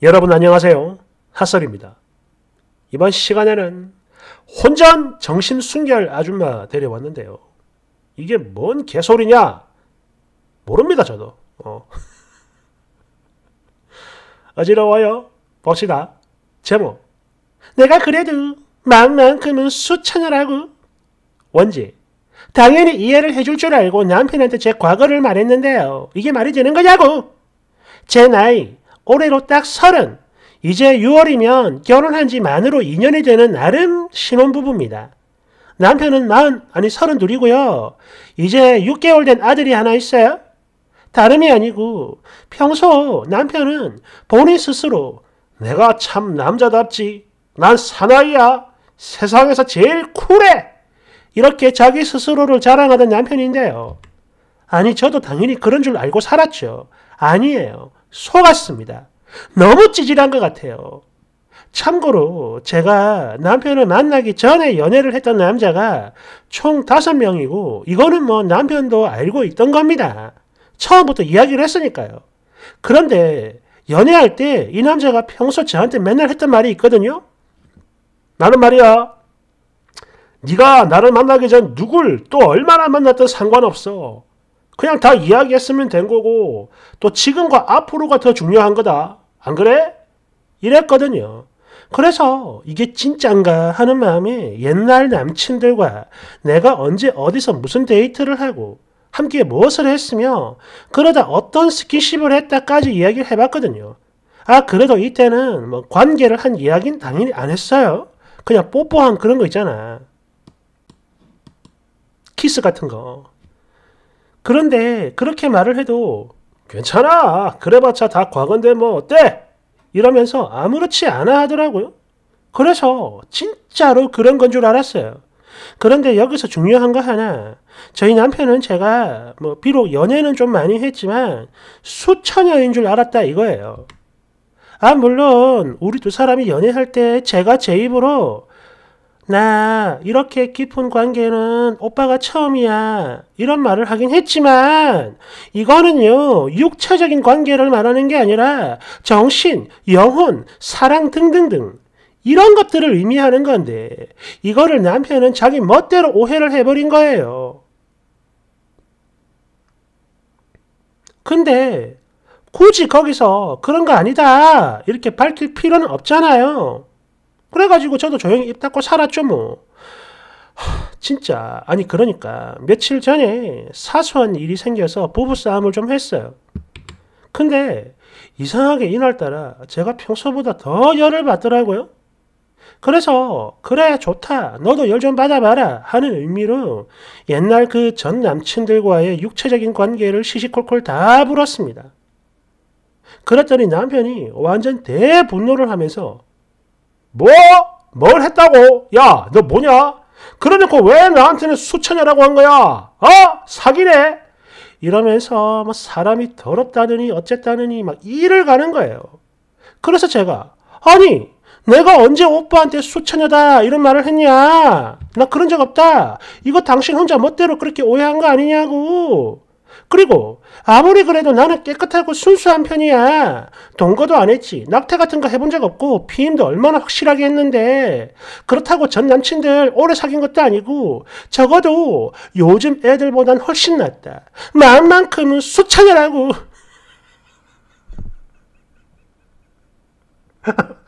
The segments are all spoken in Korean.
여러분 안녕하세요. 핫설입니다. 이번 시간에는 혼전 정신 순결 아줌마 데려왔는데요. 이게 뭔 개소리냐? 모릅니다 저도. 어. 어지러워요. 봅시다. 제목 내가 그래도 마만큼은 수천을 하고 원지 당연히 이해를 해줄 줄 알고 남편한테 제 과거를 말했는데요. 이게 말이 되는 거냐고! 제 나이 올해로 딱 서른, 이제 6월이면 결혼한 지 만으로 2년이 되는 나름 신혼부부입니다. 남편은 마 아니 서른 둘이고요. 이제 6개월 된 아들이 하나 있어요. 다름이 아니고 평소 남편은 본인 스스로 내가 참 남자답지. 난 사나이야. 세상에서 제일 쿨해. 이렇게 자기 스스로를 자랑하던 남편인데요. 아니, 저도 당연히 그런 줄 알고 살았죠. 아니에요. 속았습니다. 너무 찌질한 것 같아요. 참고로 제가 남편을 만나기 전에 연애를 했던 남자가 총 다섯 명이고 이거는 뭐 남편도 알고 있던 겁니다. 처음부터 이야기를 했으니까요. 그런데 연애할 때 이 남자가 평소 저한테 맨날 했던 말이 있거든요. 나는 말이야. 네가 나를 만나기 전 누굴 또 얼마나 만났든 상관없어. 그냥 다 이야기했으면 된 거고 또 지금과 앞으로가 더 중요한 거다. 안 그래? 이랬거든요. 그래서 이게 진짠가 하는 마음에 옛날 남친들과 내가 언제 어디서 무슨 데이트를 하고 함께 무엇을 했으며 그러다 어떤 스킨십을 했다까지 이야기를 해봤거든요. 아 그래도 이때는 뭐 관계를 한 이야기는 당연히 안 했어요. 그냥 뽀뽀한 그런 거 있잖아. 키스 같은 거. 그런데 그렇게 말을 해도 괜찮아. 그래봤자 다 과거인데 뭐 어때? 이러면서 아무렇지 않아 하더라고요. 그래서 진짜로 그런 건 줄 알았어요. 그런데 여기서 중요한 거 하나. 저희 남편은 제가 뭐 비록 연애는 좀 많이 했지만 수천여인줄 알았다 이거예요. 아 물론 우리 두 사람이 연애할 때 제가 제 입으로 나 이렇게 깊은 관계는 오빠가 처음이야. 이런 말을 하긴 했지만 이거는요 육체적인 관계를 말하는 게 아니라 정신, 영혼, 사랑 등등등 이런 것들을 의미하는 건데 이거를 남편은 자기 멋대로 오해를 해버린 거예요. 근데 굳이 거기서 그런 거 아니다 이렇게 밝힐 필요는 없잖아요. 그래가지고 저도 조용히 입 닫고 살았죠 뭐. 하, 진짜 아니 그러니까 며칠 전에 사소한 일이 생겨서 부부싸움을 좀 했어요. 근데 이상하게 이날따라 제가 평소보다 더 열을 받더라고요. 그래서 그래 좋다 너도 열 좀 받아봐라 하는 의미로 옛날 그 전 남친들과의 육체적인 관계를 시시콜콜 다 불었습니다. 그랬더니 남편이 완전 대분노를 하면서 뭐? 뭘 했다고? 야, 너 뭐냐? 그러놓고 그러니까 왜 나한테는 수천여라고 한 거야? 어? 사기네? 이러면서 뭐 사람이 더럽다느니 어쨌다느니 막 일을 가는 거예요. 그래서 제가 아니 내가 언제 오빠한테 수천여다 이런 말을 했냐? 나 그런 적 없다. 이거 당신 혼자 멋대로 그렇게 오해한 거 아니냐고. 그리고 아무리 그래도 나는 깨끗하고 순수한 편이야. 동거도 안 했지. 낙태 같은 거 해본 적 없고 피임도 얼마나 확실하게 했는데 그렇다고 전 남친들 오래 사귄 것도 아니고 적어도 요즘 애들보단 훨씬 낫다. 마음만큼은 수차이라고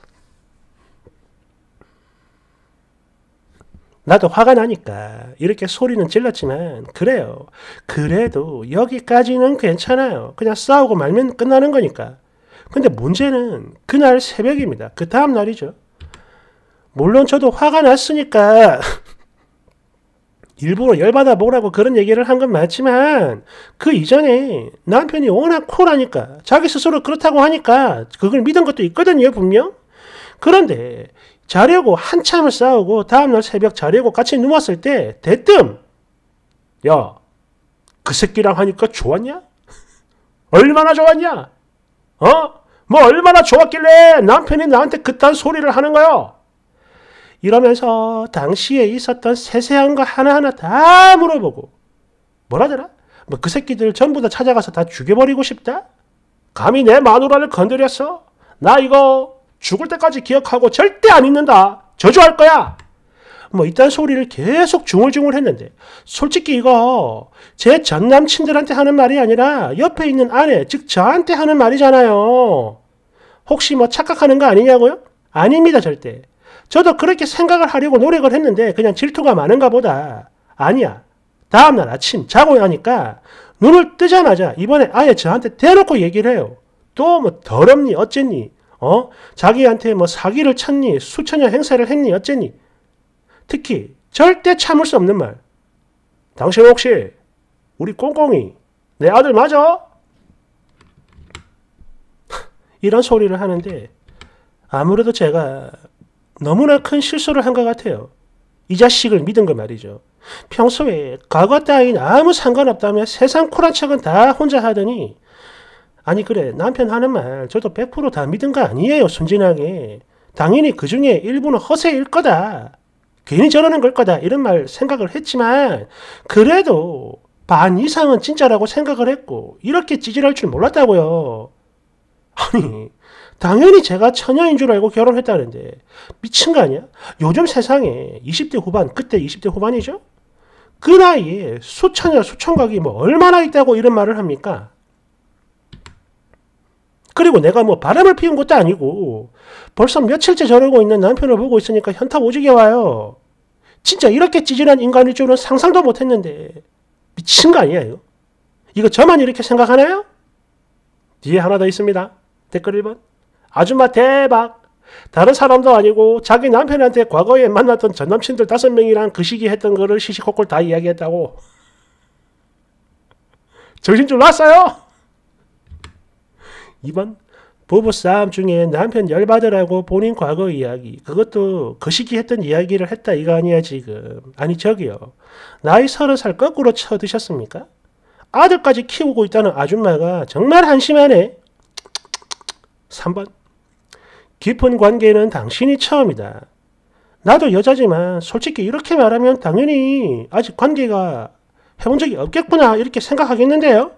나도 화가 나니까 이렇게 소리는 질렀지만 그래요. 그래도 여기까지는 괜찮아요. 그냥 싸우고 말면 끝나는 거니까. 근데 문제는 그날 새벽입니다. 그 다음 날이죠. 물론 저도 화가 났으니까 일부러 열받아 보라고 그런 얘기를 한 건 맞지만 그 이전에 남편이 워낙 쿨하니까 자기 스스로 그렇다고 하니까 그걸 믿은 것도 있거든요 분명 그런데 자려고 한참을 싸우고 다음날 새벽 자려고 같이 누웠을 때 대뜸 야, 그 새끼랑 하니까 좋았냐? 얼마나 좋았냐? 어? 뭐 얼마나 좋았길래 남편이 나한테 그딴 소리를 하는 거야 이러면서 당시에 있었던 세세한 거 하나하나 다 물어보고 뭐라더라? 뭐 그 새끼들 전부 다 찾아가서 다 죽여버리고 싶다? 감히 내 마누라를 건드렸어? 나 이거 죽을 때까지 기억하고 절대 안 잊는다. 저주할 거야. 뭐 이딴 소리를 계속 중얼중얼 했는데 솔직히 이거 제 전 남친들한테 하는 말이 아니라 옆에 있는 아내 즉 저한테 하는 말이잖아요. 혹시 뭐 착각하는 거 아니냐고요? 아닙니다 절대. 저도 그렇게 생각을 하려고 노력을 했는데 그냥 질투가 많은가 보다. 아니야. 다음날 아침 자고 나니까 눈을 뜨자마자 이번에 아예 저한테 대놓고 얘기를 해요. 또 뭐 더럽니 어쨌니 어? 자기한테 뭐 사기를 쳤니? 수천여 행사를 했니? 어쩌니? 특히 절대 참을 수 없는 말. 당신 혹시 우리 꽁꽁이 내 아들 맞아? 이런 소리를 하는데 아무래도 제가 너무나 큰 실수를 한 것 같아요. 이 자식을 믿은 거 말이죠. 평소에 과거 따윈 아무 상관없다며 세상 쿨한 척은 다 혼자 하더니 아니 그래 남편 하는 말 저도 100%다 믿은 거 아니에요 순진하게 당연히 그 중에 일부는 허세일 거다 괜히 저러는 걸 거다 이런 말 생각을 했지만 그래도 반 이상은 진짜라고 생각을 했고 이렇게 찌질할 줄 몰랐다고요 아니 당연히 제가 처녀인 줄 알고 결혼했다는데 미친 거 아니야? 요즘 세상에 20대 후반 그때 20대 후반이죠? 그 나이에 수천여수천각이뭐 얼마나 있다고 이런 말을 합니까? 그리고 내가 뭐 바람을 피운 것도 아니고 벌써 며칠째 저러고 있는 남편을 보고 있으니까 현타 오지게 와요. 진짜 이렇게 찌질한 인간일 줄은 상상도 못했는데 미친 거 아니에요? 이거 저만 이렇게 생각하나요? 뒤에 하나 더 있습니다. 댓글 1번 아줌마 대박 다른 사람도 아니고 자기 남편한테 과거에 만났던 전 남친들 다섯 명이랑 그 시기 했던 거를 시시콜콜 다 이야기했다고 정신 줄 났어요? 2번 부부싸움 중에 남편 열받으라고 본인 과거 이야기 그것도 거시기 했던 이야기를 했다 이거 아니야 지금 아니 저기요 나이 서른 살 거꾸로 쳐드셨습니까? 아들까지 키우고 있다는 아줌마가 정말 한심하네 3번 깊은 관계는 당신이 처음이다 나도 여자지만 솔직히 이렇게 말하면 당연히 아직 관계가 해본 적이 없겠구나 이렇게 생각하겠는데요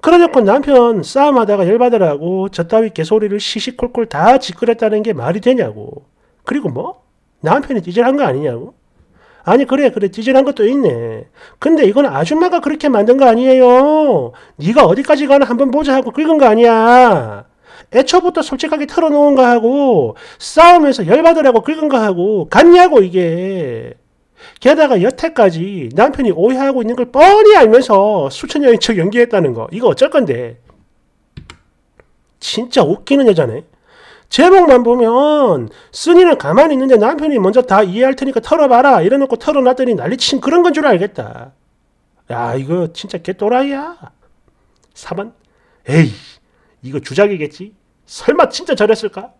그러놓고 남편 싸움하다가 열받으라고 저따위 개소리를 시시콜콜 다지거렸다는게 말이 되냐고. 그리고 뭐? 남편이 찌질한 거 아니냐고? 아니 그래 그래 찌질한 것도 있네. 근데 이건 아줌마가 그렇게 만든 거 아니에요. 네가 어디까지 가나 한번 보자 하고 긁은 거 아니야. 애초부터 솔직하게 털어놓은 거 하고 싸우면서 열받으라고 긁은 거 하고 갔냐고 이게. 게다가 여태까지 남편이 오해하고 있는 걸 뻔히 알면서 수천여인 척 연기했다는 거 이거 어쩔 건데 진짜 웃기는 여자네 제목만 보면 쓴이는 가만히 있는데 남편이 먼저 다 이해할 테니까 털어봐라 이래놓고 털어놨더니 난리친 그런 건 줄 알겠다 야 이거 진짜 개또라이야 4번 에이 이거 주작이겠지 설마 진짜 저랬을까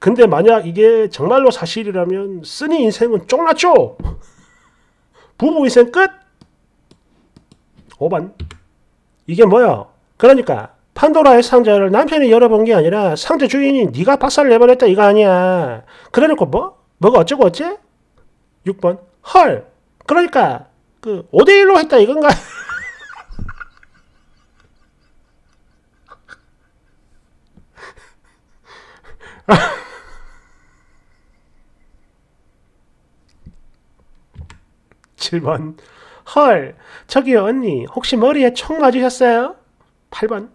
근데 만약 이게 정말로 사실이라면 쓰니 인생은 쫑났죠 부부 위생 끝! 5번 이게 뭐야? 그러니까 판도라의 상자를 남편이 열어본 게 아니라 상자 주인이 네가 박살 내버렸다 이거 아니야. 그래놓고 뭐? 뭐가 어쩌고 어째? 6번 헐 그러니까 그 5대1로 했다 이건가? 7번. 헐, 저기요, 언니. 혹시 머리에 총 맞으셨어요? 8번.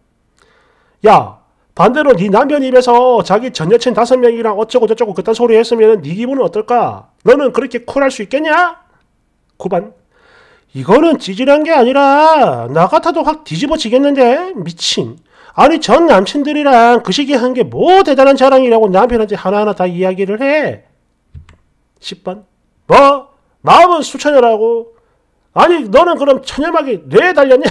야, 반대로 네 남편 입에서 자기 전 여친 다섯 명이랑 어쩌고저쩌고 그딴 소리 했으면 네 기분은 어떨까? 너는 그렇게 쿨할 수 있겠냐? 9번. 이거는 찌질한 게 아니라 나 같아도 확 뒤집어지겠는데? 미친. 아니 전 남친들이랑 그 시기에 한게 뭐 대단한 자랑이라고 남편한테 하나하나 다 이야기를 해. 10번. 뭐? 마음은 수천여라고 아니 너는 그럼 천여막이 뇌에 달렸냐?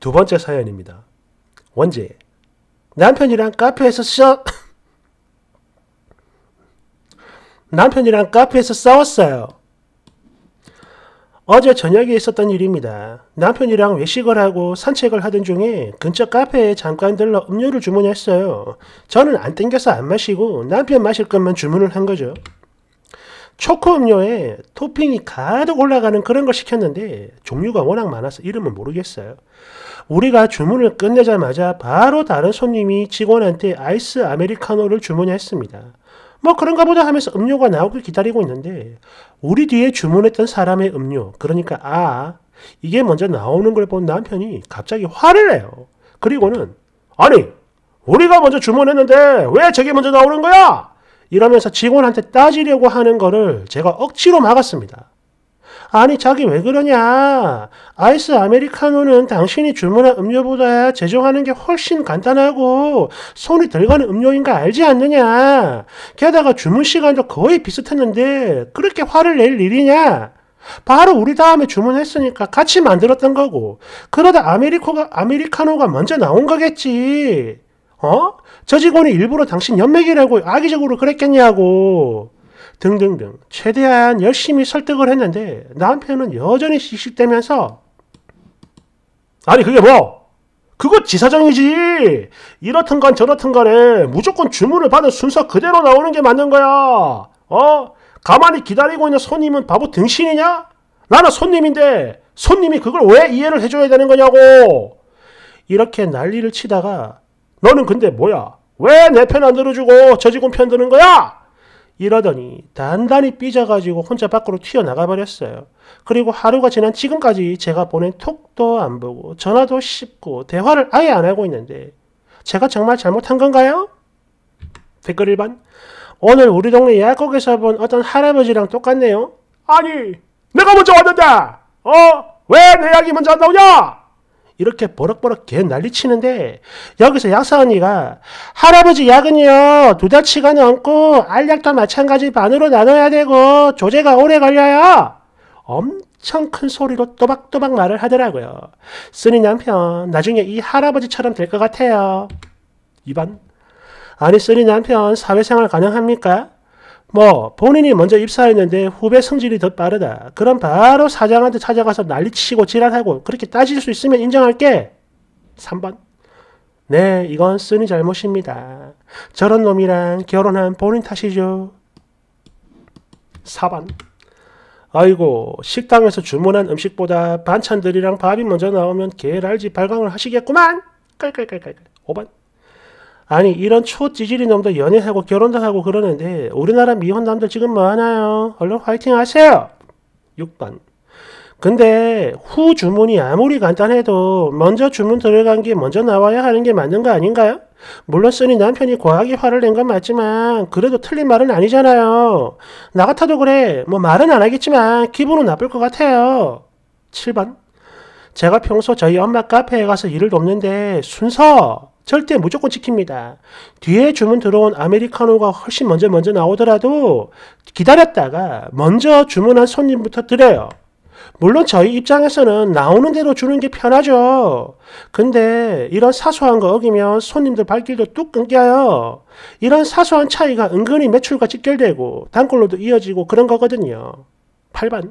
두 번째 사연입니다. 원제 남편이랑 카페에서 싸 남편이랑 카페에서 싸웠어요. 어제 저녁에 있었던 일입니다. 남편이랑 외식을 하고 산책을 하던 중에 근처 카페에 잠깐 들러 음료를 주문했어요. 저는 안 땡겨서 안 마시고 남편 마실 것만 주문을 한 거죠. 초코 음료에 토핑이 가득 올라가는 그런 걸 시켰는데 종류가 워낙 많아서 이름은 모르겠어요. 우리가 주문을 끝내자마자 바로 다른 손님이 직원한테 아이스 아메리카노를 주문했습니다. 뭐 그런가 보다 하면서 음료가 나오길 기다리고 있는데 우리 뒤에 주문했던 사람의 음료 그러니까 아 이게 먼저 나오는 걸 본 남편이 갑자기 화를 내요. 그리고는 아니 우리가 먼저 주문했는데 왜 저게 먼저 나오는 거야? 이러면서 직원한테 따지려고 하는 거를 제가 억지로 막았습니다. 아니 자기 왜 그러냐. 아이스 아메리카노는 당신이 주문한 음료보다 제조하는 게 훨씬 간단하고 손이 덜 가는 음료인 가 알지 않느냐. 게다가 주문 시간도 거의 비슷했는데 그렇게 화를 낼 일이냐. 바로 우리 다음에 주문했으니까 같이 만들었던 거고 그러다 아메리코가 아메리카노가 먼저 나온 거겠지. 어? 저 직원이 일부러 당신 연맥이라고 악의적으로 그랬겠냐고. 등등등 최대한 열심히 설득을 했는데 남편은 여전히 씩씩대면서 아니 그게 뭐 그거 지사정이지 이렇든 간 저렇든 간에 무조건 주문을 받은 순서 그대로 나오는 게 맞는 거야 어? 가만히 기다리고 있는 손님은 바보 등신이냐? 나는 손님인데 손님이 그걸 왜 이해를 해줘야 되는 거냐고 이렇게 난리를 치다가 너는 근데 뭐야 왜 내 편 안 들어주고 저 직원 편 드는 거야? 이러더니 단단히 삐져가지고 혼자 밖으로 튀어나가 버렸어요. 그리고 하루가 지난 지금까지 제가 보낸 톡도 안 보고 전화도 씹고 대화를 아예 안 하고 있는데 제가 정말 잘못한 건가요? 댓글 1번 오늘 우리 동네 약국에서 본 어떤 할아버지랑 똑같네요. 아니 내가 먼저 왔는데 어? 왜 내 약이 먼저 안 나오냐? 이렇게 버럭버럭 개 난리치는데 여기서 약사 언니가 할아버지 약은요 두 달치가 넘고 알약도 마찬가지 반으로 나눠야 되고 조제가 오래 걸려요. 엄청 큰 소리로 또박또박 말을 하더라고요. 쓰니 남편 나중에 이 할아버지처럼 될 것 같아요. 2반 아니 쓰니 남편 사회생활 가능합니까? 뭐 본인이 먼저 입사했는데 후배 승진이 더 빠르다. 그럼 바로 사장한테 찾아가서 난리치고 지랄하고 그렇게 따질 수 있으면 인정할게. 3번. 네, 이건 쓰니 잘못입니다. 저런 놈이랑 결혼한 본인 탓이죠. 4번. 아이고, 식당에서 주문한 음식보다 반찬들이랑 밥이 먼저 나오면 개랄지 발광을 하시겠구만. 깔깔깔깔. 5번. 아니 이런 초찌질이 놈들 연애하고 결혼도 하고 그러는데 우리나라 미혼남들 지금 뭐하나요? 얼른 화이팅 하세요! 6번 근데 후 주문이 아무리 간단해도 먼저 주문 들어간 게 먼저 나와야 하는 게 맞는 거 아닌가요? 물론 쓰니 남편이 과하게 화를 낸 건 맞지만 그래도 틀린 말은 아니잖아요. 나 같아도 그래. 뭐 말은 안 하겠지만 기분은 나쁠 것 같아요. 7번 제가 평소 저희 엄마 카페에 가서 일을 돕는데 순서 절대 무조건 지킵니다. 뒤에 주문 들어온 아메리카노가 훨씬 먼저 먼저 나오더라도 기다렸다가 먼저 주문한 손님부터 드려요. 물론 저희 입장에서는 나오는 대로 주는 게 편하죠. 근데 이런 사소한 거 어기면 손님들 발길도 뚝 끊겨요. 이런 사소한 차이가 은근히 매출과 직결되고 단골로도 이어지고 그런 거거든요. 8번.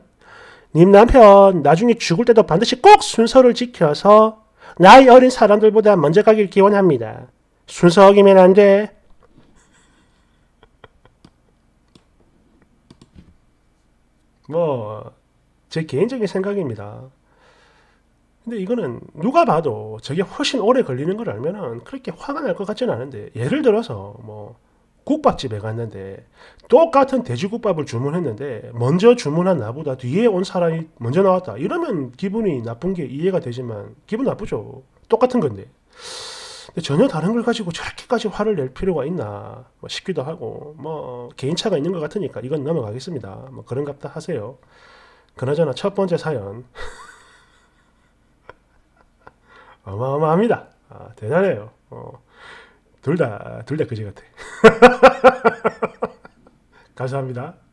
님 남편 나중에 죽을 때도 반드시 꼭 순서를 지켜서 나이 어린 사람들보다 먼저 가길 기원합니다. 순서 어기면 안 돼. 뭐, 제 개인적인 생각입니다. 근데 이거는 누가 봐도 저게 훨씬 오래 걸리는 걸 알면은 그렇게 화가 날 것 같지는 않은데, 예를 들어서 뭐, 국밥집에 갔는데 똑같은 돼지국밥을 주문했는데 먼저 주문한 나보다 뒤에 온 사람이 먼저 나왔다. 이러면 기분이 나쁜 게 이해가 되지만 기분 나쁘죠. 똑같은 건데. 근데 전혀 다른 걸 가지고 저렇게까지 화를 낼 필요가 있나 뭐 싶기도 하고 뭐 개인차가 있는 것 같으니까 이건 넘어가겠습니다. 뭐 그런갑다 하세요. 그나저나 첫 번째 사연 어마어마합니다. 아, 대단해요. 어. 둘 다, 둘 다 그지 같아. 감사합니다.